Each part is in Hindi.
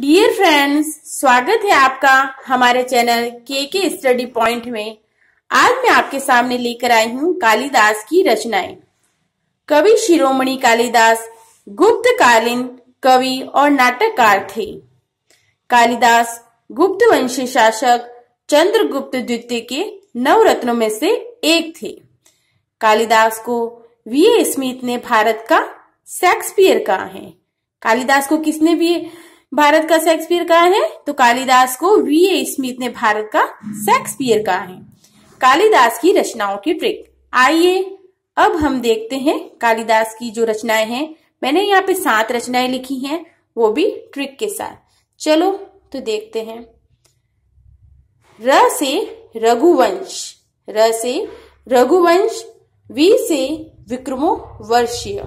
डियर फ्रेंड्स स्वागत है आपका हमारे चैनल के के स्टडी पॉइंट में आज मैं आपके सामने लेकर आई हूँ कालिदास की रचनाएं कवि शिरोमणि कालिदास गुप्त कालीन कवि और नाटककार थे कालिदास गुप्त वंशी शासक चंद्रगुप्त द्वितीय के नवरत्नों में से एक थे कालिदास को वी स्मिथ ने भारत का शेक्सपियर कहा है कालिदास को किसने भी भारत का शेक्सपियर कहा है तो कालिदास को वी ए स्मिथ ने भारत का शेक्सपियर कहा है कालिदास की रचनाओं की ट्रिक आइए अब हम देखते हैं कालिदास की जो रचनाएं हैं मैंने यहाँ पे सात रचनाएं लिखी हैं वो भी ट्रिक के साथ चलो तो देखते हैं र से रघुवंश र से रघुवंश वी से विक्रमो वर्षीय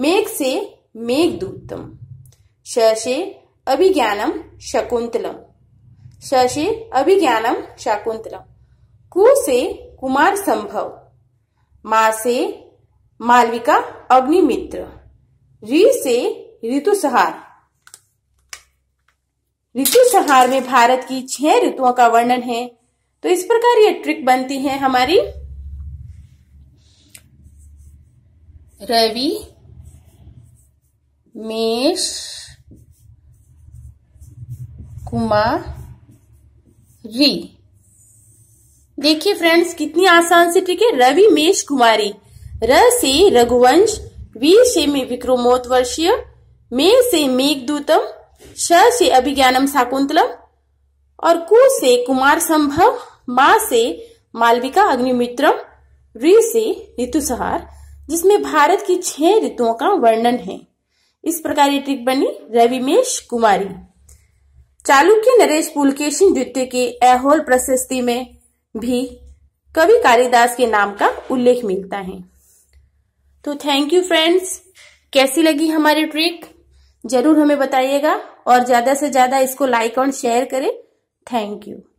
मेघ से मेघ दूतम शशि अभिज्ञानम शकुंतलम शशि अभिज्ञानम शकुंतलम कु से कुमार संभव मा से मालविका अग्निमित्र री से ऋतु ऋतुसहार में भारत की छह ऋतुओं का वर्णन है तो इस प्रकार ये ट्रिक बनती है हमारी रवि मेष कुमारी देखिए फ्रेंड्स कितनी आसान से ट्रिक है रवि मेष कुमारी र से रघुवंश वी से में विक्रमोत्वर्षीय मे से मेघदूतम श से अभिज्ञानम शाकुंतलम और कु से कुमार संभव माँ से मालविका अग्निमित्रम री से ऋतुसहार जिसमें भारत की छह ऋतुओं का वर्णन है इस प्रकार ये ट्रिक बनी रविमेश कुमारी चालुक्य नरेश पुलकेशी द्वितीय के ऐहोल प्रशस्ति में भी कवि कालिदास के नाम का उल्लेख मिलता है तो थैंक यू फ्रेंड्स कैसी लगी हमारी ट्रिक जरूर हमें बताइएगा और ज्यादा से ज्यादा इसको लाइक और शेयर करें थैंक यू